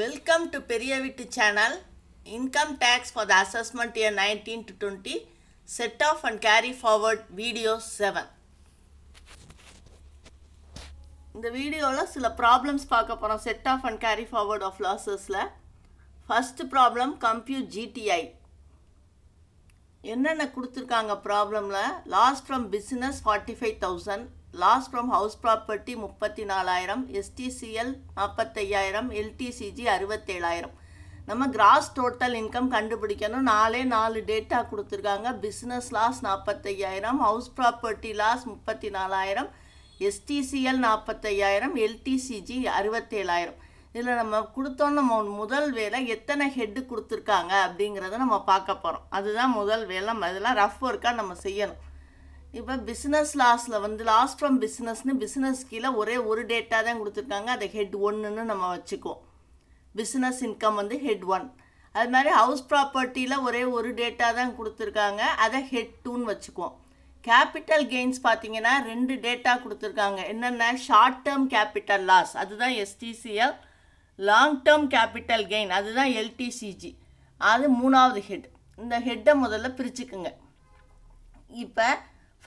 welcome to பெரிய வீட்டு channel income tax for the assessment year nineteen to twenty set off and carry forward video seven இந்த வீடியோவில் சில problems பார்க்க போகிறோம் set off and carry forward of லாஸஸில் first problem compute GTI என்னென்ன கொடுத்துருக்காங்க ப்ராப்ளமில் loss from business forty five thousand loss from house property முப்பத்தி நாலாயிரம் எஸ்டிசிஎல் நாற்பத்தையாயிரம் எல்டிசிஜி அறுபத்தேழாயிரம் நம்ம கிராஸ் டோட்டல் இன்கம் கண்டுபிடிக்கணும் நாலே நாலு டேட்டா கொடுத்துருக்காங்க பிஸ்னஸ் லாஸ் நாற்பத்தையாயிரம் ஹவுஸ் ப்ராப்பர்ட்டி லாஸ் முப்பத்தி நாலாயிரம் எஸ்டிசிஎல் நாற்பத்தையாயிரம் எல்டிசிஜி அறுபத்தேழாயிரம் இதில் நம்ம கொடுத்தோன்னு நம்ம முதல் வேலை எத்தனை ஹெட்டு கொடுத்துருக்காங்க அப்படிங்கிறத நம்ம பார்க்க போகிறோம் அதுதான் முதல் வேலை நம்ம இதெல்லாம் ரஃப் ஒர்க்காக நம்ம செய்யணும் இப்போ பிஸ்னஸ் லாஸில் வந்து லாஸ் ஃப்ரம் பிஸ்னஸ்னு பிஸ்னஸ் கீழே ஒரே ஒரு டேட்டா தான் கொடுத்துருக்காங்க அதை ஹெட் ஒன்றுன்னு நம்ம வச்சுக்குவோம் பிஸ்னஸ் இன்கம் வந்து ஹெட் ஒன் அது மாதிரி ஹவுஸ் ப்ராப்பர்ட்டியில் ஒரே ஒரு டேட்டா தான் கொடுத்துருக்காங்க அதை ஹெட் டூன்னு வச்சுக்குவோம் கேபிட்டல் கெயின்ஸ் பார்த்தீங்கன்னா ரெண்டு டேட்டா கொடுத்துருக்காங்க என்னென்ன ஷார்ட் டேர்ம் கேபிட்டல் லாஸ் அதுதான் STCL long term capital gain அதுதான் எல்டிசிஜி அது மூணாவது ஹெட் இந்த ஹெட்டை முதல்ல பிரிச்சுக்குங்க இப்போ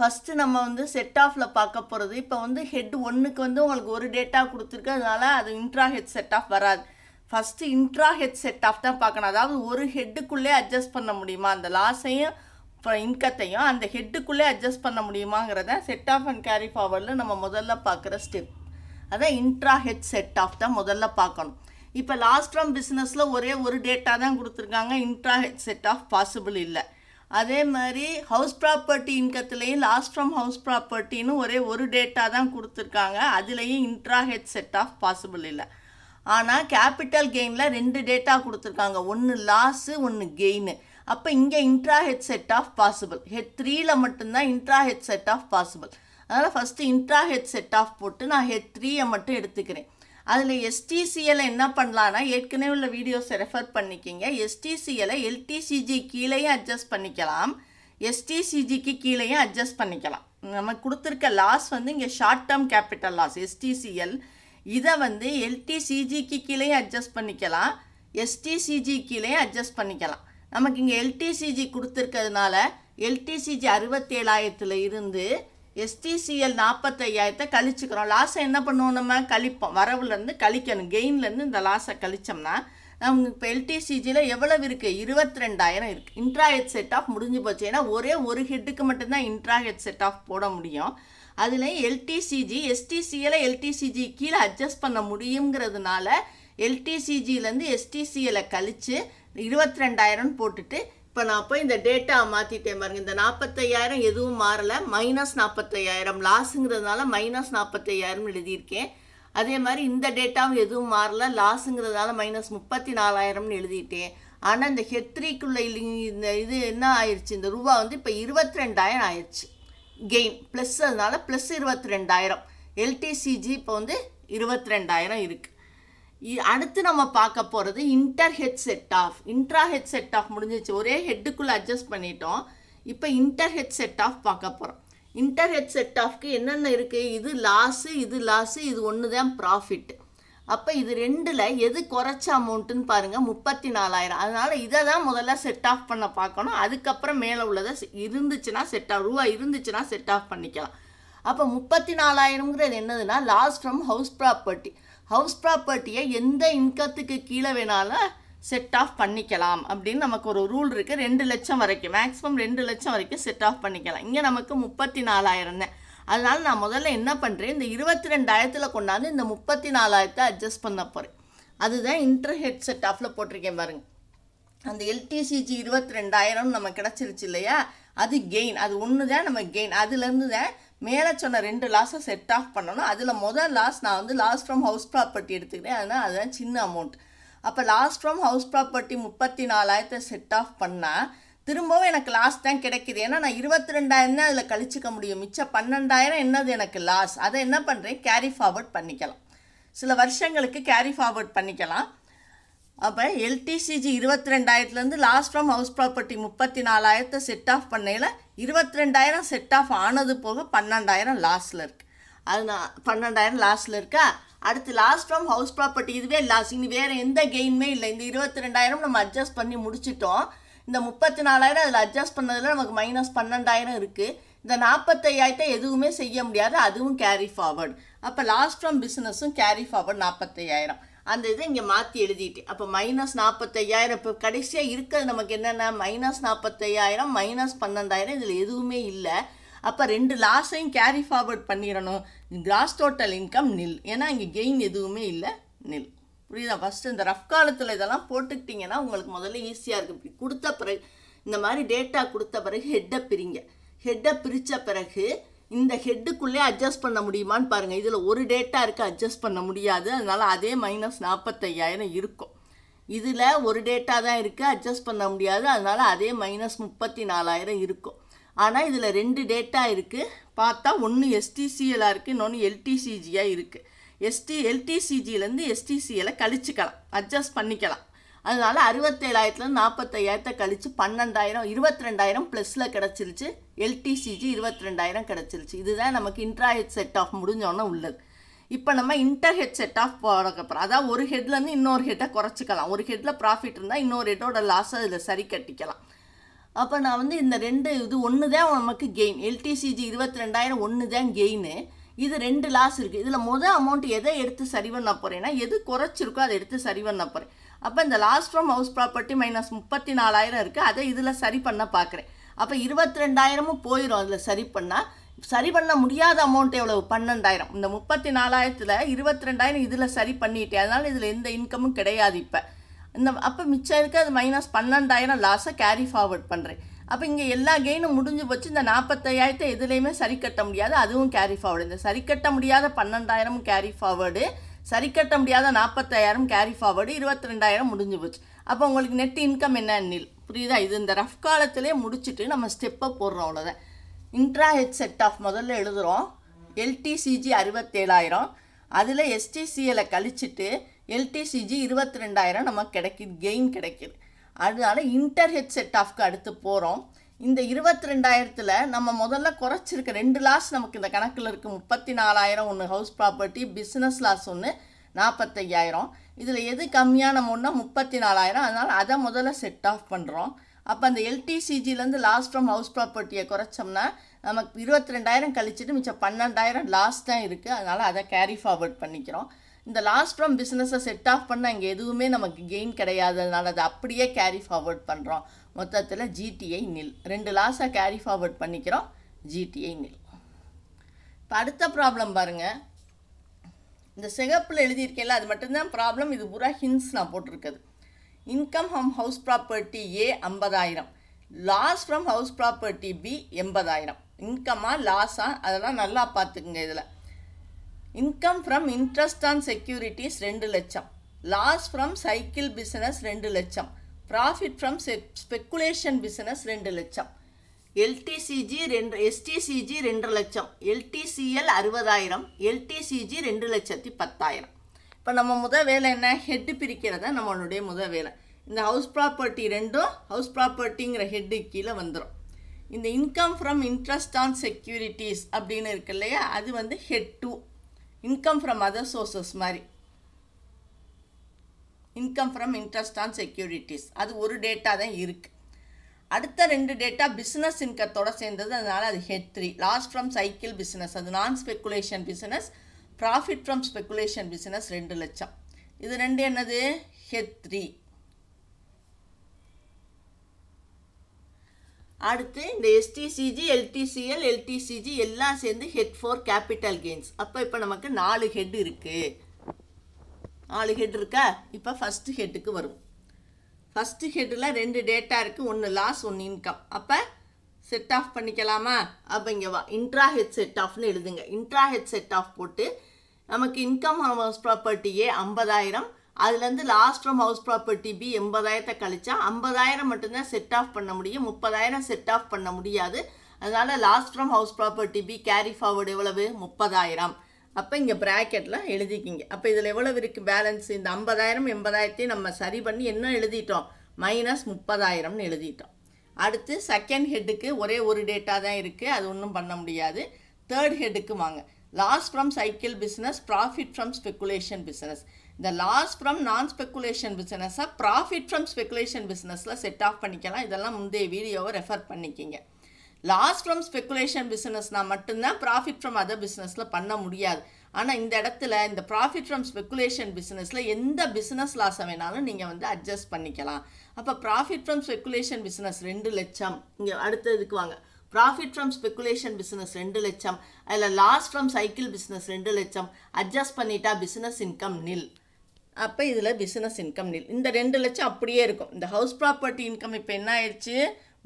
ஃபஸ்ட்டு நம்ம வந்து செட் ஆஃபில் பார்க்க போகிறது இப்போ வந்து ஹெட் ஒன்றுக்கு வந்து உங்களுக்கு ஒரு டேட்டா கொடுத்துருக்கு அதனால் அது இன்ட்ரா ஹெட் செட் ஆஃப் வராது first intra head set off தான் பார்க்கணும் அதாவது ஒரு ஹெட்டுக்குள்ளே அட்ஜஸ்ட் பண்ண முடியுமா அந்த லாஸையும் அப்புறம் இன்கத்தையும் அந்த ஹெட்டுக்குள்ளே அட்ஜஸ்ட் பண்ண முடியுமாங்கிறத செட் ஆஃப் அண்ட் கேரி ஃபார்வர்டில் நம்ம முதல்ல பார்க்குற ஸ்டெப் அதான் இன்ட்ரா ஹெட் செட் ஆஃப் தான் முதல்ல பார்க்கணும் இப்போ லாஸ்ட் ஃப்ரம் பிஸ்னஸில் ஒரே ஒரு டேட்டா தான் கொடுத்துருக்காங்க intra head set off possible இல்லை அதே மாதிரி ஹவுஸ் ப்ராப்பர்ட்டி இன்கத்துலேயும் லாஸ்ட் ஃப்ரம் ஹவுஸ் ப்ராப்பர்ட்டின்னு ஒரே ஒரு டேட்டா தான் கொடுத்துருக்காங்க அதுலேயும் intra head set off possible இல்லை ஆனால் கேபிட்டல் கெயினில் ரெண்டு டேட்டா கொடுத்துருக்காங்க ஒன்று லாஸு ஒன்று கெயின் அப்போ இங்கே intra head set off possible head த்ரீயில் மட்டும்தான் intra head set off possible அதனால் first intra head set off போட்டு நான் ஹெட் த்ரீயை மட்டும் எடுத்துக்கிறேன் அதில் எஸ்டிசிஎல் என்ன பண்ணலான்னா ஏற்கனவே உள்ள வீடியோஸை ரெஃபர் பண்ணிக்கிங்க எஸ்டிசிஎலை எல்டிசிஜி கீழேயும் அட்ஜஸ்ட் பண்ணிக்கலாம் எஸ்டிசிஜிக்கு கீழேயும் அட்ஜஸ்ட் பண்ணிக்கலாம் நம்ம கொடுத்துருக்க லாஸ் வந்து இங்கே short term capital loss STCL இதை வந்து எல்டிசிஜிக்கு கீழே அட்ஜஸ்ட் பண்ணிக்கலாம் எஸ்டிசிஜி கீழே அட்ஜஸ்ட் பண்ணிக்கலாம் நமக்கு இங்கே எல்டிசிஜி கொடுத்துருக்கிறதுனால எல்டிசிஜி அறுபத்தேழாயிரத்தில் இருந்து எஸ்டிசிஎல் நாற்பத்தையாயிரத்தை கழிச்சுக்கிறோம் லாஸை என்ன பண்ணுவோம் நம்ம கழிப்போம் வரவுலேருந்து கழிக்கணும் கெயின்லேருந்து இந்த லாஸை கழிச்சோம்னா நமக்கு இப்போ எல்டிசிஜியில் எவ்வளவு இருக்குது இருபத்தி ரெண்டாயிரம் இருக்குது இன்ட்ரா ஹெட் செட் ஆஃப் முடிஞ்சு போச்சு ஏன்னா ஒரே ஒரு ஹெட்டுக்கு மட்டும்தான் இன்ட்ரா ஹெட் செட் ஆஃப் போட முடியும் அதில் எல்டிசிஜி எஸ்டிசியில் எல்டிசிஜி கீழே அட்ஜஸ்ட் பண்ண முடியுங்கிறதுனால எல்டிசிஜிலேருந்து எஸ்டிசியில் கழித்து இருபத்தி ரெண்டாயிரம்னு போட்டுட்டு இப்போ நான் போய் இந்த டேட்டா மாற்றிட்டேன் பாருங்கள் இந்த நாற்பத்தையாயிரம் எதுவும் மாறலை மைனஸ் நாற்பத்தையாயிரம் லாஸுங்கிறதுனால மைனஸ் நாற்பத்தையாயிரம் எழுதியிருக்கேன் அதே மாதிரி இந்த டேட்டாவும் எதுவும் மாறல லாஸுங்கிறதுனால மைனஸ் முப்பத்தி நாலாயிரம்னு எழுதிட்டேன் ஆனால் இந்த ஹெத்ரிக்குள்ள இந்த இது என்ன ஆயிடுச்சு இந்த ரூபா வந்து இப்போ இருபத்தி ரெண்டாயிரம் ஆயிடுச்சு கெயின் ப்ளஸ் அதனால ப்ளஸ் இருபத்தி ரெண்டாயிரம் எல்டிசிஜி இப்போ வந்து இருபத்தி ரெண்டாயிரம் இருக்குது அடுத்து நம்ம பார்க்க போகிறது inter head set off intra head set off முடிஞ்சிச்சு ஒரே ஹெட்டுக்குள்ளே அட்ஜஸ்ட் பண்ணிட்டோம் இப்போ இன்டர் ஹெட் செட் ஆஃப் பார்க்க போகிறோம் இன்டர் ஹெட் செட் ஆஃப்க்கு என்னென்ன இருக்குது இது லாஸு இது லாஸு இது ஒன்று தான் ப்ராஃபிட் அப்போ இது ரெண்டில் எது குறைச்ச அமௌண்ட்டுன்னு பாருங்கள் முப்பத்தி நாலாயிரம் அதனால் இதை தான் முதல்ல செட் ஆஃப் பண்ண பார்க்கணும் அதுக்கப்புறம் மேலே உள்ளதை இருந்துச்சுன்னா செட் ஆஃப் ரூபா இருந்துச்சுன்னா செட் ஆஃப் பண்ணிக்கலாம் அப்போ முப்பத்தி நாலாயிரங்கிறது என்னதுன்னா loss from house property house ப்ராப்பர்ட்டியை எந்த இன்கத்துக்கு கீழே வேணாலும் செட் ஆஃப் பண்ணிக்கலாம் அப்படின்னு நமக்கு ஒரு ரூல் இருக்குது ரெண்டு லட்சம் வரைக்கும் மேக்ஸிமம் ரெண்டு லட்சம் வரைக்கும் செட் ஆஃப் பண்ணிக்கலாம் இங்கே நமக்கு முப்பத்தி நாலாயிரம் தான் அதனால் நான் முதல்ல என்ன பண்ணுறேன் இந்த இருபத்தி ரெண்டாயிரத்தில் கொண்டாந்து இந்த முப்பத்தி நாலாயிரத்தை அட்ஜஸ்ட் பண்ண போகிறேன் அதுதான் இன்டர் ஹெட் செட் ஆஃபில் போட்டிருக்கேன் பாருங்கள் அந்த எல்டிசிஜி இருபத்தி ரெண்டாயிரம் நம்ம கிடச்சிருச்சு இல்லையா அது கெயின் அது ஒன்று தான் நம்ம கெயின் அதுலேருந்து தான் மேலே சொன்ன ரெண்டு லாஸை செட் ஆஃப் பண்ணணும் அதில் முதல் லாஸ் நான் வந்து லாஸ் ஃப்ரம் ஹவுஸ் ப்ராப்பர்ட்டி எடுத்துக்கிறேன் அதனால் அதுதான் சின்ன அமௌண்ட் அப்போ லாஸ் ஃப்ரம் ஹவுஸ் ப்ராப்பர்ட்டி முப்பத்தி நாலாயிரத்தை செட் ஆஃப் பண்ணால் திரும்பவும் எனக்கு லாஸ் தான் கிடைக்கிது ஏன்னா நான் இருபத்தி ரெண்டாயிரம் தான் அதில் கழிச்சிக்க முடியும் மிச்சம் பன்னெண்டாயிரம் என்னது எனக்கு லாஸ் அதை என்ன பண்ணுறேன் கேரி ஃபார்வர்ட் பண்ணிக்கலாம் சில வருஷங்களுக்கு கேரி ஃபார்வர்ட் பண்ணிக்கலாம் அப்போ எல்டிசிஜி இருபத்தி ரெண்டாயிரத்துலேருந்து லாஸ்ட் ஃப்ரம் ஹவுஸ் ப்ராப்பர்ட்டி முப்பத்தி நாலாயிரத்தை செட் ஆஃப் பண்ணையில் இருபத்தி ரெண்டாயிரம் செட் ஆஃப் ஆனது போக பன்னெண்டாயிரம் லாஸில் இருக்குது அது நான் பன்னெண்டாயிரம் லாஸில் இருக்கா அடுத்து லாஸ்ட் ஃப்ரம் ஹவுஸ் ப்ராப்பர்ட்டி இதுவே லாஸ் இனி வேறு எந்த கெயின்மே இல்லை இந்த இருபத்தி ரெண்டாயிரம் நம்ம அட்ஜஸ்ட் பண்ணி முடிச்சிட்டோம் இந்த முப்பத்தி நாலாயிரம் அதில் அட்ஜஸ்ட் பண்ணதில் நமக்கு மைனஸ் பன்னெண்டாயிரம் இருக்குது இந்த நாற்பத்தையாயிரத்தை எதுவுமே செய்ய முடியாது அதுவும் கேரி ஃபார்வர்டு அப்போ லாஸ்ட் ஃப்ரம் பிஸ்னஸும் கேரி ஃபார்வர்டு நாற்பத்தையாயிரம் அந்த இதை இங்கே மாற்றி எழுதிட்டு அப்போ மைனஸ் நாற்பத்தையாயிரம் இப்போ கடைசியாக இருக்கிறது நமக்கு என்னென்ன மைனஸ் நாற்பத்தையாயிரம் மைனஸ் பன்னெண்டாயிரம் இதில் எதுவுமே இல்லை அப்போ ரெண்டு லாஸையும் கேரி ஃபார்வர்ட் பண்ணிடணும் கிராஸ் டோட்டல் இன்கம் நில் ஏன்னா இங்கே கெயின் எதுவுமே இல்லை நில் புரியுதா ஃபஸ்ட்டு இந்த ரஃப் காலத்தில் இதெல்லாம் போட்டுக்கிட்டிங்கன்னா உங்களுக்கு முதல்ல ஈஸியாக இருக்குது இப்படி கொடுத்த பிறகு இந்த மாதிரி டேட்டா கொடுத்த பிறகு ஹெட்டை பிரிங்க ஹெட்டை பிரித்த பிறகு இந்த ஹெட்டுக்குள்ளே அட்ஜஸ்ட் பண்ண முடியுமான்னு பாருங்கள் இதில் ஒரு டேட்டா இருக்குது அட்ஜஸ்ட் பண்ண முடியாது அதனால் அதே மைனஸ் நாற்பத்தையாயிரம் இருக்கும் இதில் ஒரு டேட்டா தான் இருக்குது அட்ஜஸ்ட் பண்ண முடியாது அதனால் அதே மைனஸ் முப்பத்தி நாலாயிரம் இருக்கும் ஆனால் இதில் ரெண்டு டேட்டா இருக்குது பார்த்தா ஒன்று எஸ்டிசிஎலாக இருக்குது இன்னொன்று எல்டிசிஜியாக இருக்குது எஸ்டி எல்டிசிஜிலேருந்து எஸ்டிசிஎலை கழிச்சிக்கலாம் அட்ஜஸ்ட் பண்ணிக்கலாம் அதனால் அறுபத்தேழாயிரத்துலேருந்து நாற்பத்தையாயிரத்தை கழித்து பன்னெண்டாயிரம் இருபத்தி ரெண்டாயிரம் ப்ளஸில் கிடச்சிருச்சு எல்டிசிஜி இருபத்தி ரெண்டாயிரம் கிடச்சிருச்சு இதுதான் நமக்கு இன்ட்ரா ஹெட் செட் ஆஃப் முடிஞ்சோன்னே உள்ளது இப்போ நம்ம இன்டர் ஹெட் செட் ஆஃப் போகிறக்கப்புறம் அதாவது ஒரு ஹெட்லேருந்து இன்னொரு ஹெட்டை குறைச்சிக்கலாம் ஒரு ஹெட்டில் ப்ராஃபிட் இருந்தால் இன்னொரு ஹெட்டோட லாஸை அதில் சரி கட்டிக்கலாம் அப்போ நான் வந்து இந்த ரெண்டு இது ஒன்று தான் நமக்கு கெயின் எல்டிசிஜி இருபத்தி ரெண்டாயிரம் ஒன்று தான் கெயின்னு இது ரெண்டு லாஸ் இருக்குது இதில் மொதல் அமௌண்ட் எதை எடுத்து சரி பண்ண போகிறேன்னா எது குறைச்சிருக்கோ அதை எடுத்து சரி பண்ண போகிறேன் அப்போ இந்த loss from house property minus முப்பத்தி நாலாயிரம் இருக்குது அதை இதில் சரி பண்ண பார்க்குறேன் அப்போ இருபத்தி ரெண்டாயிரமும் போயிடும் அதில் சரி பண்ணால் சரி பண்ண முடியாத அமௌண்ட் எவ்வளவு பன்னெண்டாயிரம் இந்த முப்பத்தி நாலாயிரத்தில் இருபத்தி ரெண்டாயிரம் இதில் சரி பண்ணிட்டேன் அதனால் இதில் எந்த இன்கமும் கிடையாது இப்போ இந்த அப்போ மிச்சம் இருக்க அது மைனஸ் பன்னெண்டாயிரம் லாஸை கேரி ஃபார்வர்ட் பண்ணுறேன் அப்போ இங்கே எல்லா கெயினும் முடிஞ்சு போச்சு இந்த நாற்பத்தையாயிரத்தை எதுலேயுமே சரி கட்ட முடியாது அதுவும் கேரி ஃபார்வர்டு இந்த சரி கட்ட முடியாத பன்னெண்டாயிரமும் கேரி ஃபார்வர்டு சரி கட்ட முடியாத நாற்பத்தாயிரம் கேரி ஃபார்வர்டு இருபத்தி ரெண்டாயிரம் முடிஞ்சு போச்சு அப்போ உங்களுக்கு நெட் இன்கம் என்ன நில் புரியுதா இது இந்த ரஃப் காலத்திலே முடிச்சுட்டு நம்ம ஸ்டெப்பை போடுறோம் அவ்வளோதான் இன்ட்ரா ஹெட் செட் ஆஃப் முதல்ல எழுதுகிறோம் எல்டிசிஜி அறுபத்தேழாயிரம் அதில் எஸ்டிசியில் கழிச்சிட்டு எல்டிசிஜி இருபத்தி ரெண்டாயிரம் நமக்கு கிடைக்கிது கெயின் கிடைக்கிது அதனால இன்டர் ஹெட் செட் ஆஃப்க்கு அடுத்து போகிறோம் இந்த இருபத்தி ரெண்டாயிரத்தில் நம்ம முதல்ல குறைச்சிருக்க ரெண்டு லாஸ் நமக்கு இந்த கணக்கில் இருக்குது முப்பத்தி நாலாயிரம் ஒன்று ஹவுஸ் ப்ராப்பர்ட்டி பிஸ்னஸ் லாஸ் ஒன்று நாற்பத்தையாயிரம் இதில் எது கம்மியான ஒன்றா முப்பத்தி நாலாயிரம் அதனால் அதை முதல்ல செட் ஆஃப் பண்ணுறோம் அப்போ அந்த எல்டிசிஜிலேருந்து லாஸ் ஃப்ரம் ஹவுஸ் ப்ராப்பர்ட்டியை குறைச்சோம்னா நமக்கு இருபத்தி ரெண்டாயிரம் கழிச்சிட்டு மிச்சம் பன்னெண்டாயிரம் லாஸ் தான் இருக்குது அதனால் அதை கேரி ஃபார்வர்ட் பண்ணிக்கிறோம் இந்த லாஸ்ட் ஃப்ரம் பிஸ்னஸை செட் ஆஃப் பண்ண இங்கே எதுவுமே நமக்கு கெயின் கிடையாததுனால அதை அப்படியே கேரி ஃபார்வர்ட் பண்ணுறோம் மொத்தத்தில் ஜிடிஐ நில் ரெண்டு லாஸை கேரி ஃபார்வர்ட் பண்ணிக்கிறோம் ஜிடிஐ நில் இப்போ அடுத்த ப்ராப்ளம் பாருங்கள் இந்த சிகப்பில் எழுதியிருக்கேன்ல அது மட்டும்தான் ப்ராப்ளம் இது பூரா ஹின்ஸ் நான் போட்டிருக்குது income from house property A ஐம்பதாயிரம் loss from house property B எண்பதாயிரம் இன்கமாக லாஸாக அதெல்லாம் நல்லா பார்த்துக்குங்க இதில் income from interest on securities ரெண்டு லட்சம் லாஸ் ஃப்ரம் சைக்கிள் பிஸ்னஸ் ரெண்டு லட்சம் ப்ராஃபிட் ஃப்ரம் ஸ்பெக்குலேஷன் பிஸ்னஸ் ரெண்டு லட்சம் எல்டிசிஜி ரெண்டு எஸ்டிசிஜி ரெண்டு லட்சம் எல்டிசிஎல் அறுபதாயிரம் எல்டிசிஜி ரெண்டு லட்சத்தி பத்தாயிரம் இப்போ நம்ம முதல் வேலை என்ன ஹெட்டு பிரிக்கிறத நம்மளுடைய முத வேலை இந்த ஹவுஸ் ப்ராப்பர்ட்டி ரெண்டும் ஹவுஸ் ப்ராப்பர்ட்டிங்கிற ஹெட்டு கீழே வந்துடும் இந்த income from interest on securities அப்படின்னு இருக்கு இல்லையா அது வந்து head two income from other sources மாதிரி income from interest on securities அது ஒரு டேட்டா தான் இருக்குது அடுத்த ரெண்டு டேட்டா பிஸ்னஸ் இன்கத்தோடு சேர்ந்தது அதனால் அது head three loss from cycle business அது non speculation business profit from speculation business ரெண்டு லட்சம் இது ரெண்டு என்னது ஹெட் த்ரீ அடுத்து இந்த எஸ்டிசிஜி எல்டிசிஎல் எல்டிசிஜி எல்லாம் சேர்ந்து ஹெட் ஃபோர் கேபிட்டல் கெயின்ஸ் அப்போ இப்போ நமக்கு நாலு ஹெட் இருக்குது நாலு ஹெட் இருக்கா இப்போ ஃபஸ்ட்டு ஹெட்டுக்கு வரும் ஃபஸ்ட்டு ஹெட்டில் ரெண்டு டேட்டா இருக்குது ஒன்று லாஸ் ஒன்று இன்கம் அப்போ செட் ஆஃப் பண்ணிக்கலாமா அப்போ இங்கே வா இன்ட்ரா ஹெட் செட் ஆஃப்னு எழுதுங்க இன்ட்ரா ஹெட் செட் ஆஃப் போட்டு நமக்கு இன்கம் ஹவுஸ் ப்ராப்பர்ட்டியே ஐம்பதாயிரம் அதுலேருந்து lost from house property B எண்பதாயிரத்தை கழிச்சா ஐம்பதாயிரம் மட்டும்தான் செட் ஆஃப் பண்ண முடியும் முப்பதாயிரம் செட் ஆஃப் பண்ண முடியாது அதனால் lost from house property B carry forward எவ்வளவு முப்பதாயிரம் அப்போ இங்கே ப்ராக்கெட்டில் எழுதிக்கிங்க அப்போ இதில் எவ்வளவு இருக்குது பேலன்ஸ் இந்த ஐம்பதாயிரம் எண்பதாயிரத்தையும் நம்ம சரி பண்ணி என்ன எழுதிட்டோம் மைனஸ் முப்பதாயிரம்னு எழுதிட்டோம் அடுத்து செகண்ட் ஹெட்டுக்கு ஒரே ஒரு டேட்டா தான் இருக்குது அது ஒன்றும் பண்ண முடியாது தேர்ட் ஹெட்டுக்கு வாங்க loss from cycle business profit from speculation business இந்த லாஸ் ஃப்ரம் நான் ஸ்பெக்குலேஷன் பிஸ்னஸை ப்ராஃபிட் ஃப்ரம் ஸ்பெகுலேஷன் பிஸ்னஸில் செட் ஆஃப் பண்ணிக்கலாம் இதெல்லாம் முந்தைய வீடியோவை ரெஃபர் பண்ணிக்கிங்க லாஸ் ஃப்ரம் ஸ்பெகுலேஷன் பிஸ்னஸ்னால் மட்டும்தான் ப்ராஃபிட் ஃப்ரம் அதர் பிஸ்னஸில் பண்ண முடியாது ஆனால் இந்த இடத்துல இந்த ப்ராஃபிட் ஃப்ரம் ஸ்பெக்குலேஷன் பிஸ்னஸில் எந்த பிஸ்னஸ் லாஸை வேணாலும் நீங்கள் வந்து அட்ஜஸ்ட் பண்ணிக்கலாம் அப்போ ப்ராஃபிட் ஃப்ரம் ஸ்பெகுலேஷன் பிஸ்னஸ் ரெண்டு லட்சம் இங்கே அடுத்த இதுக்கு வாங்க ப்ராஃபிட் ஃப்ரம் ஸ்பெக்குலேஷன் பிஸ்னஸ் ரெண்டு லட்சம் அதில் லாஸ் ஃப்ரம் சைக்கிள் பிஸ்னஸ் ரெண்டு லட்சம் அட்ஜஸ்ட் பண்ணிட்டா பிஸ்னஸ் இன்கம் நில் அப்போ இதில் பிஸ்னஸ் இன்கம் நில் இந்த ரெண்டு லட்சம் அப்படியே இருக்கும் இந்த ஹவுஸ் ப்ராப்பர்ட்டி இன்கம் இப்போ என்ன ஆயிடுச்சு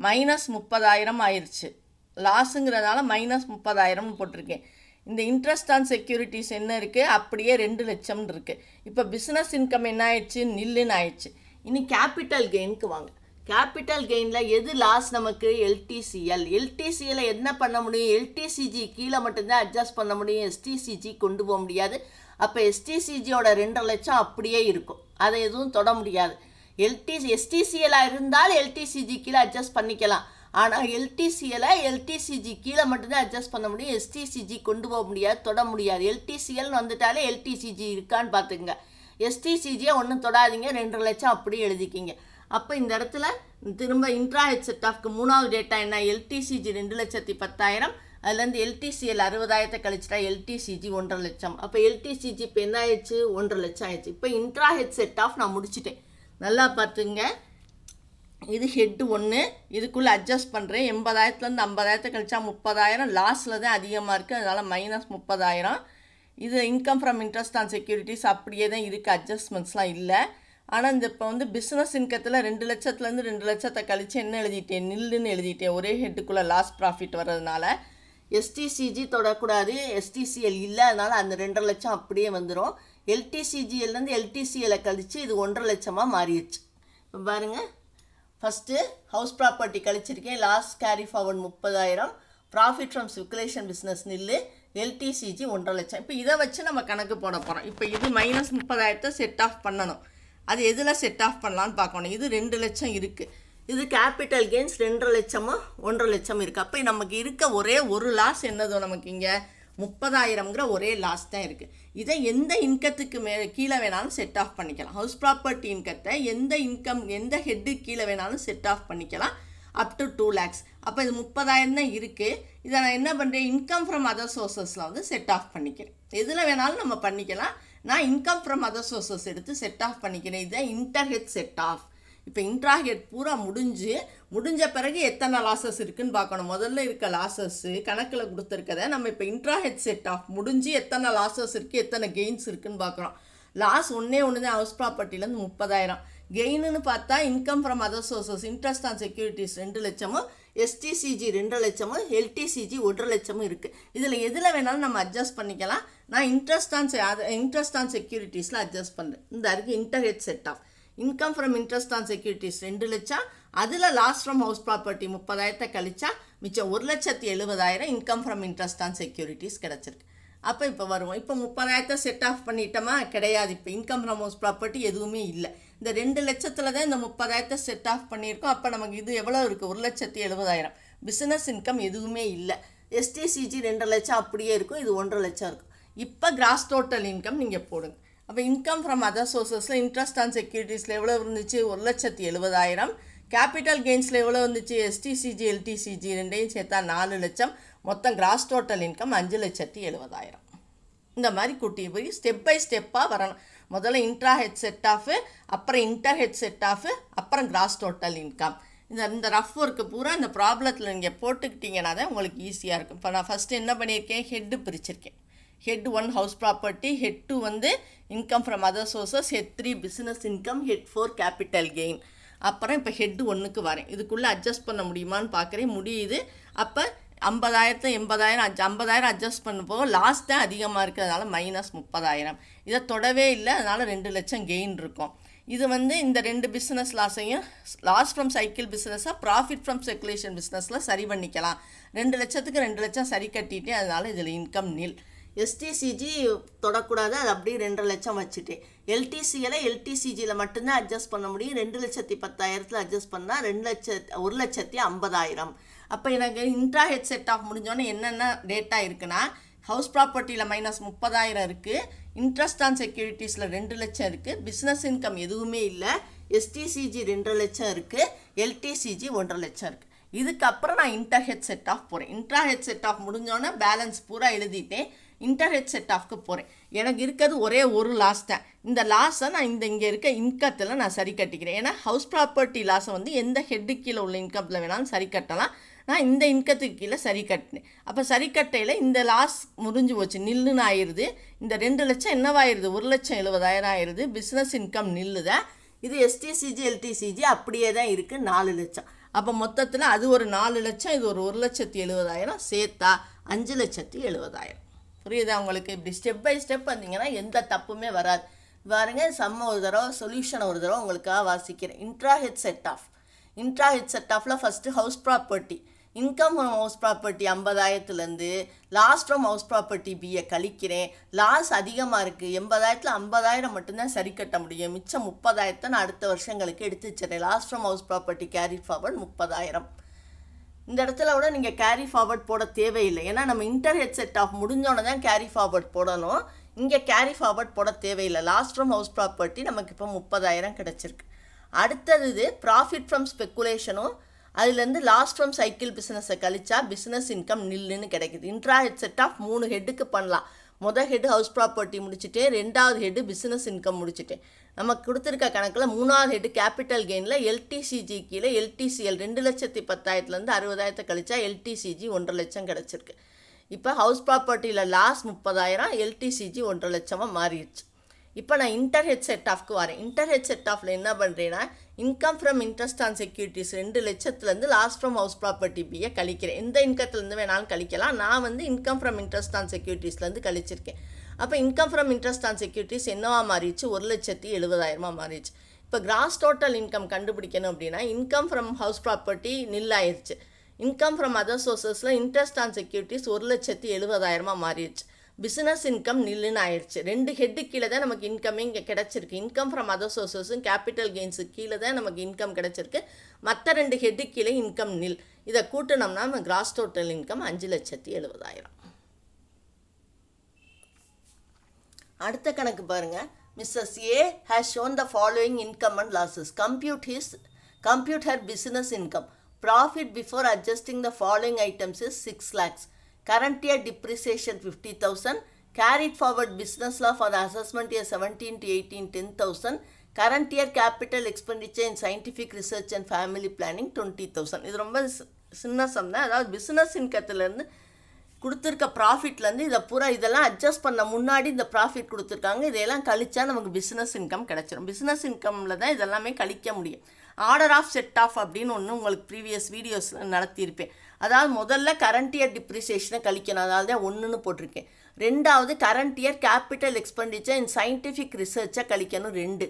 மைனஸ் முப்பதாயிரம் ஆயிடுச்சு லாஸுங்கிறதால மைனஸ் முப்பதாயிரம் போட்டிருக்கேன் இந்த இன்ட்ரெஸ்ட் ஆன் செக்யூரிட்டிஸ் என்ன இருக்குது அப்படியே ரெண்டு லட்சம்னு இருக்குது இப்போ பிஸ்னஸ் இன்கம் என்ன ஆயிடுச்சு நில்லுன்னு ஆயிடுச்சு இனி கேபிட்டல் கெயினுக்கு வாங்க கேபிட்டல் கெயினில் எது லாஸ் நமக்கு எல்டிசிஎல் எல்டிசிஎல் என்ன பண்ண முடியும் எல்டிசிஜி கீழே மட்டும்தான் அட்ஜஸ்ட் பண்ண முடியும் எஸ்டிசிஜி கொண்டு போக முடியாது அப்போ எஸ்டிசிஜியோட ரெண்டரை லட்சம் அப்படியே இருக்கும் அதை எதுவும் தொட முடியாது எல்டிசி எஸ்டிசிஎலாக இருந்தால் எல்டிசிஜி கீழே அட்ஜஸ்ட் பண்ணிக்கலாம் ஆனால் எல்டிசிஎலை எல்டிசிஜி கீழே மட்டும்தான் அட்ஜஸ்ட் பண்ண முடியும் எஸ்டிசிஜி கொண்டு போக முடியாது தொட முடியாது எல்டிசிஎல்னு வந்துட்டாலே எல்டிசிஜி இருக்கான்னு பார்த்துக்குங்க எஸ்டிசிஜியை ஒன்றும் தொடாதீங்க ரெண்டரை லட்சம் அப்படியே எழுதிக்கிங்க அப்போ இந்த இடத்துல திரும்ப இன்ட்ரா ஹெச் செட் ஆஃப்க்கு மூணாவது டேட்டா என்ன எல்டிசிஜி ரெண்டு லட்சத்தி பத்தாயிரம் அதுலேருந்து எல்டிசிஎல் அறுபதாயிரத்தை கழிச்சிட்டா எல்டிசிஜி ஒன்றரை லட்சம் அப்போ எல்டிசிஜி இப்போ என்ன ஆயிடுச்சு ஒன்றரை லட்சம் ஆயிடுச்சு இப்போ இன்ட்ரா ஹெட் செட் ஆஃப் நான் முடிச்சிட்டேன் நல்லா பார்த்துங்க இது ஹெட்டு ஒன்று இதுக்குள்ளே அட்ஜஸ்ட் பண்ணுறேன் எண்பதாயிரத்துலேருந்து ஐம்பதாயிரத்தை கழிச்சா முப்பதாயிரம் லாஸில் தான் அதிகமாக இருக்குது அதனால் மைனஸ் முப்பதாயிரம் இது income from interest on securities அப்படியே தான் இருக்குது அட்ஜஸ்ட்மெண்ட்ஸ்லாம் இல்லை ஆனால் இந்த இப்போ வந்து பிஸ்னஸ் இன்கத்தில் ரெண்டு லட்சத்துலேருந்து ரெண்டு லட்சத்தை கழித்து என்ன எழுதிட்டேன் நில்லுன்னு எழுதிட்டேன் ஒரே ஹெட்டுக்குள்ளே லாஸ் ப்ராஃபிட் வர்றதுனால எஸ்டிசிஜி தொடக்கூடாது எஸ்டிசிஎல் இல்லை அதனால் அந்த ரெண்டரை லட்சம் அப்படியே வந்துடும் எல்டிசிஜிஎல்லேருந்து எல்டிசிஎலை கழித்து இது ஒன்றரை லட்சமாக மாறிடுச்சு இப்போ பாருங்கள் ஃபஸ்ட்டு ஹவுஸ் ப்ராப்பர்ட்டி கழிச்சிருக்கேன் லாஸ்ட் கேரி ஃபார்வர்ட் முப்பதாயிரம் profit from circulation business nil LTCG ஒன்றரை லட்சம் இப்போ இதை வச்சு நம்ம கணக்கு போட போகிறோம் இப்போ இது மைனஸ் முப்பதாயிரத்தை செட் ஆஃப் பண்ணணும் அது எதில் செட் ஆஃப் பண்ணலான்னு பார்க்கணும் இது ரெண்டு லட்சம் இருக்குது இது கேபிட்டல் கெயின்ஸ் ரெண்டரை லட்சமோ ஒன்றரை லட்சம் இருக்குது அப்போ நமக்கு இருக்க ஒரே ஒரு லாஸ் என்னதோ நமக்கு இங்கே முப்பதாயிரம்ங்கிற ஒரே லாஸ் தான் இருக்குது இதை எந்த இன்கத்துக்கு மே கீழே வேணாலும் செட் ஆஃப் பண்ணிக்கலாம் ஹவுஸ் ப்ராப்பர்ட்டி இன்கத்தை எந்த இன்கம் எந்த ஹெட்டு கீழே வேணாலும் செட் ஆஃப் பண்ணிக்கலாம் அப் டு டூ லேக்ஸ் அப்போ இது முப்பதாயிரம் தான் இருக்குது இதை நான் என்ன பண்ணுறேன் இன்கம் ஃப்ரம் அதர் சோர்சஸில் வந்து செட் ஆஃப் பண்ணிக்கிறேன் எதில் வேணாலும் நம்ம பண்ணிக்கலாம் நான் இன்கம் ஃப்ரம் அதர் சோர்சஸ் எடுத்து செட் ஆஃப் பண்ணிக்கிறேன் இதை இன்டர்ஹெட் செட் ஆஃப் இப்போ இன்ட்ராகேட் பூரா முடிஞ்சு முடிஞ்ச பிறகு எத்தனை லாசஸ் இருக்குன்னு பார்க்கணும் முதல்ல இருக்க லாசஸ்ஸு கணக்கில் கொடுத்துருக்கத நம்ம இப்போ இன்ட்ராஹெட் செட் ஆஃப் முடிஞ்சு எத்தனை லாசஸ் இருக்குது எத்தனை கெயின்ஸ் இருக்குதுன்னு பார்க்குறோம் லாஸ் ஒன்றே ஒன்று தான் ஹவுஸ் ப்ராப்பர்ட்டிலேருந்து முப்பதாயிரம் கெயின்னு பார்த்தா income from other sources interest on securities ரெண்டு லட்சமும் எஸ்டிசிஜி ரெண்டு லட்சமும் எல்டிசிஜி ஒன்றரை லட்சமும் இருக்குது இதில் எதில் வேணாலும் நம்ம அட்ஜஸ்ட் பண்ணிக்கலாம் நான் இன்ட்ரெஸ்ட் ஆன் இன்ட்ரெஸ்ட் ஆன் செக்யூரிட்டிஸில் அட்ஜஸ்ட் பண்ணுறேன் இந்த இருக்குது inter head set off income from interest on securities ரெண்டு லட்சம் அதில் லாஸ்ட் ஃப்ரம் ஹவுஸ் ப்ராப்பர்ட்டி முப்பதாயிரத்தை கழிச்சா மிச்சம் ஒரு லட்சத்தி எழுபதாயிரம் income from interest on securities கிடச்சிருக்கு அப்போ இப்போ வருவோம் இப்போ முப்பதாயிரத்தை செட் ஆஃப் பண்ணிட்டோமா கிடையாது இப்போ இன்கம் ஃப்ரம் ஹவுஸ் ப்ராப்பர்ட்டி எதுவுமே இல்லை இந்த ரெண்டு லட்சத்தில் தான் இந்த முப்பதாயிரத்தை செட் ஆஃப் பண்ணியிருக்கோம் அப்போ நமக்கு இது எவ்வளோ இருக்குது ஒரு லட்சத்தி எழுபதாயிரம் பிஸ்னஸ் இன்கம் எதுவுமே இல்லை எஸ்டிசிஜி ரெண்டு லட்சம் அப்படியே இருக்கும் இது ஒன்றரை லட்சம் இருக்கும் இப்போ கிராஸ் டோட்டல் இன்கம் நீங்கள் போடுங்க அப்போ இன்கம் ஃப்ரம் அதர் சோர்ஸஸில் இன்ட்ரெஸ்ட் ஆன் செக்யூரிட்டிஸில் எவ்வளோ இருந்துச்சு ஒரு லட்சத்தி எழுபதாயிரம் கேபிட்டல் கெயின்ஸில் எவ்வளோ வந்துச்சு எஸ்டிசிஜி எல்டிசிஜி ரெண்டையும் சேர்த்தா நாலு லட்சம் மொத்தம் கிராஸ் டோட்டல் இன்கம் அஞ்சு லட்சத்தி எழுபதாயிரம் இந்த மாதிரி கூட்டி போய் ஸ்டெப் பை ஸ்டெப்பாக வரணும் முதல்ல இன்ட்ரா ஹெட் செட் ஆஃபு அப்புறம் இன்டர் ஹெட் செட் ஆஃபு அப்புறம் கிராஸ் டோட்டல் இன்கம் இந்த இந்த ரஃப் ஒர்க்கு பூரா இந்த ப்ராப்ளத்தில் நீங்கள் போட்டுக்கிட்டிங்கன்னா தான் உங்களுக்கு ஈஸியாக இருக்கும் இப்போ நான் ஃபஸ்ட்டு என்ன பண்ணியிருக்கேன் ஹெட்டு பிரிச்சிருக்கேன் head one house property head two வந்து income from other sources head three business income head four capital gain அப்புறம் இப்போ ஹெட் ஒன்றுக்கு வரேன் இதுக்குள்ளே அட்ஜஸ்ட் பண்ண முடியுமான்னு பார்க்குறேன் முடியுது அப்போ ஐம்பதாயிரத்து எண்பதாயிரம் அஜ் ஐம்பதாயிரம் அட்ஜஸ்ட் பண்ண போக லாஸ்ட் தான் அதிகமாக இருக்கிறதுனால மைனஸ் முப்பதாயிரம் இதை தொடவே இல்லை அதனால் ரெண்டு லட்சம் கெயின் இருக்கும் இது வந்து இந்த ரெண்டு பிஸ்னஸ் லாஸையும் லாஸ் ஃப்ரம் சைக்கிள் பிஸ்னஸாக ப்ராஃபிட் ஃப்ரம் சர்க்குலேஷன் பிஸ்னஸில் சரி பண்ணிக்கலாம் ரெண்டு லட்சத்துக்கு ரெண்டு லட்சம் சரி கட்டிட்டு அதனால் இதில் இன்கம் நில் எஸ்டிசிஜி தொடக்கூடாது அது அப்படியே ரெண்டு லட்சம் வச்சுட்டேன் எல்டிசியில் எல்டிசிஜியில் மட்டும்தான் அட்ஜஸ்ட் பண்ண முடியும் ரெண்டு லட்சத்தி பத்தாயிரத்தில் அட்ஜஸ்ட் பண்ணால் ரெண்டு லட்ச ஒரு லட்சத்தி ஐம்பதாயிரம் அப்போ எனக்கு இன்ட்ரா ஹெட் செட் ஆஃப் முடிஞ்சோன்னே என்னென்ன டேட்டா இருக்குன்னா ஹவுஸ் ப்ராப்பர்ட்டியில் மைனஸ் முப்பதாயிரம் இருக்குது இன்ட்ரெஸ்ட் ஆன் செக்யூரிட்டிஸில் ரெண்டு லட்சம் இருக்குது பிஸ்னஸ் இன்கம் எதுவுமே இல்லை எஸ்டிசிஜி ரெண்டு லட்சம் இருக்குது எல்டிசிஜி ஒன்றரை லட்சம் இருக்குது இதுக்கப்புறம் நான் இன்டர் ஹெட் செட் ஆஃப் போகிறேன் இன்ட்ரா ஹெட் செட் ஆஃப் முடிஞ்சோன்னே பேலன்ஸ் பூரா எழுதிட்டேன் இன்டர்ஹெட் ஆஃப்க்கு போகிறேன் எனக்கு இருக்கிறது ஒரே ஒரு லாஸ் தான் இந்த லாஸை நான் இந்த இங்கே இருக்க இன்கத்தில் நான் சரி கட்டிக்கிறேன் ஏன்னா ஹவுஸ் ப்ராப்பர்ட்டி லாஸை வந்து எந்த ஹெட்டு கீழே உள்ள இன்கத்தில் வேணாலும் சரி கட்டலாம் நான் இந்த இன்கத்துக்கு கீழே சரி கட்டினேன் அப்போ சரி கட்டையில் இந்த லாஸ் முடிஞ்சு போச்சு நில்லுன்னு ஆயிடுது இந்த ரெண்டு லட்சம் என்னவாயிருது ஒரு லட்சம் எழுபதாயிரம் ஆயிடுது பிஸ்னஸ் இன்கம் நில்லுதான் இது எஸ்டிசிஜி எல்டிசிஜி அப்படியே தான் இருக்குது நாலு லட்சம் அப்போ மொத்தத்தில் அது ஒரு நாலு லட்சம் இது ஒரு ஒரு லட்சத்தி எழுபதாயிரம் சேர்த்தா அஞ்சு லட்சத்தி எழுபதாயிரம் புரியுதா உங்களுக்கு இப்படி ஸ்டெப் பை ஸ்டெப் வந்தீங்கன்னா எந்த தப்புமே வராது பாருங்க சம்ம ஒரு தடவை சொல்யூஷனை ஒரு தடவை உங்களுக்காக வாசிக்கிறேன் intra head set off intra head set ஆஃபில் first house property income from house property ஐம்பதாயிரத்துலேருந்து lost from house property BA கழிக்கிறேன் லாஸ் அதிகமாக இருக்குது எண்பதாயிரத்தில் ஐம்பதாயிரம் மட்டும்தான் சரி கட்ட முடியும் மிச்சம் முப்பதாயிரத்தை நான் அடுத்த வருஷங்களுக்கு எடுத்து வச்சிடறேன் lost from house property carry forward முப்பதாயிரம் இந்த இடத்துல கூட நீங்கள் கேரி ஃபார்வர்ட் போட தேவையில்லை ஏன்னா நம்ம இன்டர் ஹெட்செட் செட் ஆஃப் முடிஞ்சோடனே தான் கேரி ஃபார்வர்ட் போடணும் இங்கே கேரி ஃபார்வர்ட் போட தேவையில்லை லாஸ்ட் ஃப்ரம் ஹவுஸ் ப்ராப்பர்ட்டி நமக்கு இப்போ முப்பதாயிரம் கிடச்சிருக்கு அடுத்தது இது ப்ராஃபிட் ஃப்ரம் ஸ்பெக்குலேஷனும் அதுலேருந்து லாஸ்ட் ஃப்ரம் சைக்கிள் பிஸ்னஸை கழிச்சா பிஸ்னஸ் இன்கம் நில்லுன்னு கிடைக்குது இன்ட்ரா ஹெட் செட் ஆஃப் மூணு ஹெட்டுக்கு பண்ணலாம் முதல் ஹெட் ஹவுஸ் ப்ராப்பர்ட்டி முடிச்சுட்டேன் ரெண்டாவது ஹெட்டு பிஸ்னஸ் இன்கம் முடிச்சுட்டேன் நம்ம கொடுத்துருக்க கணக்கில் மூணாவது ஹெட்டு கேபிட்டல் கெயினில் எல்டிசிஜி கீழே எல்டிசிஎல் ரெண்டு லட்சத்தி பத்தாயிரத்துலேருந்து அறுபதாயிரத்தை கழிச்சா எல்டிசிஜி ஒன்றரை லட்சம் கிடச்சிருக்கு இப்போ ஹவுஸ் ப்ராப்பர்ட்டியில் லாஸ் முப்பதாயிரம் எல்டிசிஜி ஒன்றரை லட்சமாக மாறிடுச்சு இப்போ நான் இன்டர் ஹெச் செட் ஆஃப்க்கு வரேன் இன்டர் ஹெச் செட் ஆஃபில் என்ன பண்ணுறேன்னா income from interest on securities ரெண்டு லட்சத்துலேருந்து லாஸ்ட் ஃப்ரம் ஹவுஸ் ப்ராப்பர்ட்டி பியை கழிக்கிறேன் எந்த இன்கத்துலேருந்து வேணாலும் கழிக்கலாம் நான் வந்து இன்கம் ஃப்ரம் இன்ட்ரெஸ்ட் ஆன் செக்யூரிட்டிஸ்லேருந்து கழிச்சிருக்கேன் அப்போ income from interest on securities என்னவா மாறிச்சு ஒரு லட்சத்தி எழுபதாயிரமா மாறிச்சு இப்போ கிராஸ் டோட்டல் இன்கம் கண்டுபிடிக்கணும் அப்படின்னா income from house property nil ஆயிடுச்சு இன்கம் ஃப்ரம் அதர் சோர்ஸஸில் இன்ட்ரெஸ்ட் ஆன் செக்யூரிட்டிஸ் ஒரு லட்சத்தி எழுபதாயிரமா மாறிடுச்சு பிஸ்னஸ் இன்கம் நில்லுன்னு ஆயிடுச்சு ரெண்டு ஹெட்டு கீழே தான் நமக்கு இன்கமே இங்கே கிடச்சிருக்கு இன்கம் ஃப்ரம் அதர் சோர்ஸஸும் கேபிட்டல் கெயின்ஸு கீழே தான் நமக்கு இன்கம் கிடச்சிருக்கு மற்ற ரெண்டு ஹெட்டு கீழே இன்கம் நில் இதை கூட்டினோம்னா நம்ம கிராஸ் டோட்டல் இன்கம் அஞ்சு லட்சத்தி எழுபதாயிரம் அடுத்த கணக்கு பாருங்கள் Mrs A has shown the following income and losses compute his compute her business income profit before adjusting the following items is six lakhs current current year depreciation 50,000, carried forward business for for the assessment year 17 ten thousand current year capital capital expenditure scientific research and family planning twenty thousand இது ரொம்ப சின்ன some தான் அதாவது business இன்கத்துலேருந்து கொடுத்துருக்க ப்ராஃபிட்லேருந்து இதை பூரா இதெல்லாம் adjust பண்ண முன்னாடி இந்த ப்ராஃபிட் கொடுத்துருக்காங்க இதையெல்லாம் கழிச்சா நமக்கு பிஸ்னஸ் இன்கம் கிடச்சிரும் பிஸ்னஸ் இன்கமில் தான் இதெல்லாமே கழிக்க முடியும் ஆர்டர் ஆஃப் செட் ஆஃப் அப்படின்னு ஒன்று உங்களுக்கு ப்ரீவியஸ் வீடியோஸ் நடத்தியிருப்பேன் அதாவது முதல்ல கரண்ட் இயர் டிப்ரிசியேஷனை கழிக்கணும் அதாவது தான் ஒன்றுன்னு போட்டிருக்கேன் ரெண்டாவது current year capital expenditure in scientific ரிசர்ச்சை கழிக்கணும் ரெண்டு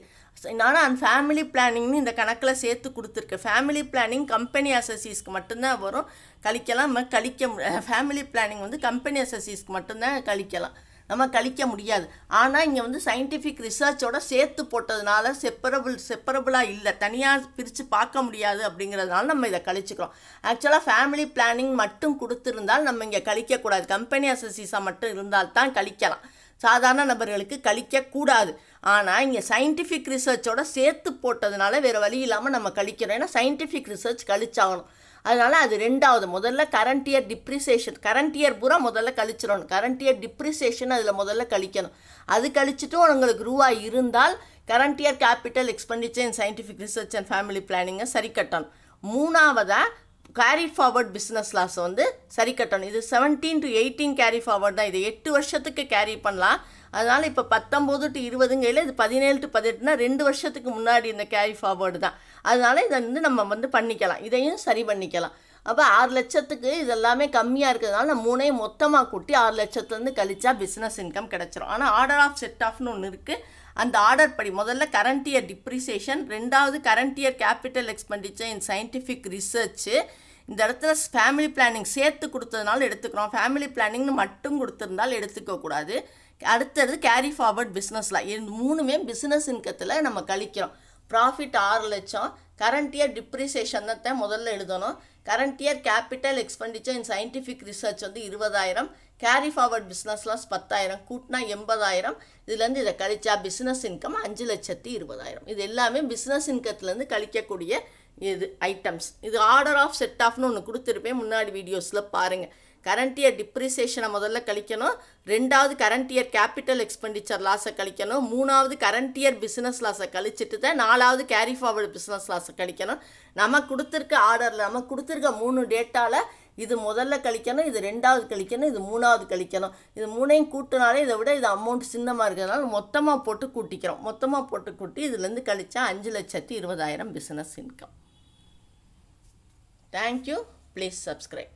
நான் அந்த ஃபேமிலி பிளானிங்னு இந்த கணக்கில் சேர்த்து கொடுத்துருக்கேன் ஃபேமிலி பிளானிங் கம்பெனி அசசிஸ்க்கு மட்டும்தான் வரும் கழிக்கலாம் கழிக்க ஃபேமிலி பிளானிங் வந்து கம்பெனி அசசிஸ்க்கு மட்டும்தான் கழிக்கலாம் நம்ம கழிக்க முடியாது ஆனால் இங்கே வந்து சயின்டிஃபிக் ரிசர்ச்சோட சேர்த்து போட்டதுனால செப்பரபிள் செப்பரபுளாக இல்லை தனியாக பிரித்து பார்க்க முடியாது அப்படிங்கிறதுனால நம்ம இதை கழிச்சுக்கிறோம் ஆக்சுவலாக ஃபேமிலி பிளானிங் மட்டும் கொடுத்துருந்தால் நம்ம இங்கே கழிக்கக்கூடாது கம்பெனி அசசிஸாக மட்டும் இருந்தால் தான் கழிக்கலாம் சாதாரண நபர்களுக்கு கழிக்கக்கூடாது ஆனால் இங்கே சயின்டிஃபிக் ரிசர்ச்சோட சேர்த்து போட்டதுனால வேறு வழி இல்லாமல் நம்ம கழிக்கிறோம் ஏன்னா சயின்டிஃபிக் ரிசர்ச் கழிச்சாகணும் அதனால் அது ரெண்டாவது முதல்ல current year depreciation current year பூரா முதல்ல கழிச்சிடணும் கரண்ட் இயர் டிப்ரிசியேஷன் அதில் முதல்ல கழிக்கணும் அது கழிச்சிட்டு உங்களுக்கு ரூபா இருந்தால் current year capital expenditure in scientific research and family பிளானிங்கை சரி கட்டணும் மூணாவதாக கேரி ஃபார்வர்ட் பிஸ்னஸ் லாஸ் வந்து சரி கட்டணும் இது seventeen to eighteen carry forward தான் இது எட்டு வருஷத்துக்கு கேரி பண்ணலாம் அதனால் இப்போ பத்தொம்போது டு இருபதுங்கையில் இது பதினேழு டு பதினெட்டுனா ரெண்டு வருஷத்துக்கு முன்னாடி இந்த கேரி ஃபார்வேர்டு தான் அதனால் இதை வந்து நம்ம வந்து பண்ணிக்கலாம் இதையும் சரி பண்ணிக்கலாம் அப்போ ஆறு லட்சத்துக்கு இதெல்லாமே கம்மியாக இருக்கிறதுனால நம்ம மூணையும் மொத்தமாக கூட்டி ஆறு லட்சத்துலேருந்து கழிச்சா பிஸ்னஸ் இன்கம் கிடச்சிரும் ஆனால் ஆர்டர் ஆஃப் செட் ஆஃப்னு ஒன்று இருக்குது அந்த ஆர்டர் படி முதல்ல கரண்ட் இயர் டிப்ரிசியேஷன் ரெண்டாவது current year capital expenditure in scientific research இந்த இடத்துல ஃபேமிலி பிளானிங் சேர்த்து கொடுத்ததுனால எடுத்துக்கிறோம் ஃபேமிலி பிளானிங்னு மட்டும் கொடுத்துருந்தால் எடுத்துக்கக்கூடாது அடுத்தது கேரி ஃபார்வர்ட் பிஸ்னஸில் இந்த மூணுமே பிஸ்னஸ் இன்கத்தில் நம்ம கழிக்கிறோம் ப்ராஃபிட் ஆறு லட்சம் கரண்ட் இயர் டிப்ரிசியேஷன் தான் முதல்ல எழுதணும் current year capital expenditure in scientific research வந்து இருபதாயிரம் கேரி ஃபார்வர்ட் பிஸ்னஸ் லாஸ் பத்தாயிரம் கூட்டினா எண்பதாயிரம் இதுலேருந்து இதை கழிச்சா பிஸ்னஸ் இன்கம் அஞ்சு லட்சத்தி இருபதாயிரம் இது எல்லாமே பிஸ்னஸ் இன்கத்துலேருந்து கழிக்கக்கூடிய இது ஐட்டம்ஸ் இது ஆர்டர் ஆஃப் செட் ஆஃப்னு ஒன்று கொடுத்துருப்பேன் முன்னாடி வீடியோஸில் பாருங்கள் கரண்ட் இயர் டிப்ரிசியேஷனை முதல்ல கழிக்கணும் ரெண்டாவது கரண்ட் இயர் கேபிட்டல் எக்ஸ்பெண்டிச்சர் லாஸை கழிக்கணும் மூணாவது கரண்ட் இயர் பிஸ்னஸ் லாஸை கழிச்சிட்டு தான் நாலாவது கேரி ஃபார்வர்டு பிஸ்னஸ் லாஸை கழிக்கணும் நம்ம கொடுத்துருக்க ஆர்டரில் நம்ம கொடுத்துருக்க மூணு டேட்டாவில் இது முதல்ல கழிக்கணும் இது ரெண்டாவது கழிக்கணும் இது மூணாவது கழிக்கணும் இது மூணையும் கூட்டினாலே இதை விட இது அமௌண்ட் சின்னமாக இருக்கிறதுனால மொத்தமாக போட்டு கூட்டிக்கிறோம் மொத்தமாக போட்டு கூட்டி இதுலேருந்து கழித்தா அஞ்சு லட்சத்தி இருபதாயிரம் business income thank you please subscribe